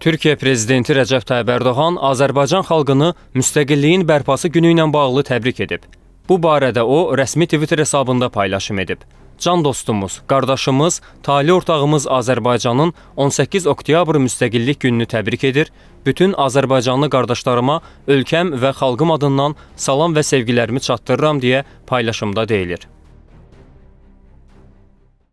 Türkiyə prezidenti Rəcəb Tayyib Ərdoğan Azərbaycan xalqını müstəqilliyin bərpası günü ilə bağlı təbrik edib. Bu barədə o rəsmi Twitter hesabında paylaşım edib. Can dostumuz, qardaşımız, tali ortağımız Azərbaycanın 18 oktyabr müstəqillik gününü təbrik edir. Bütün Azərbaycanlı qardaşlarıma ölkəm və xalqım adından salam və sevgilərimi çatdırıram deyə paylaşımda deyilir.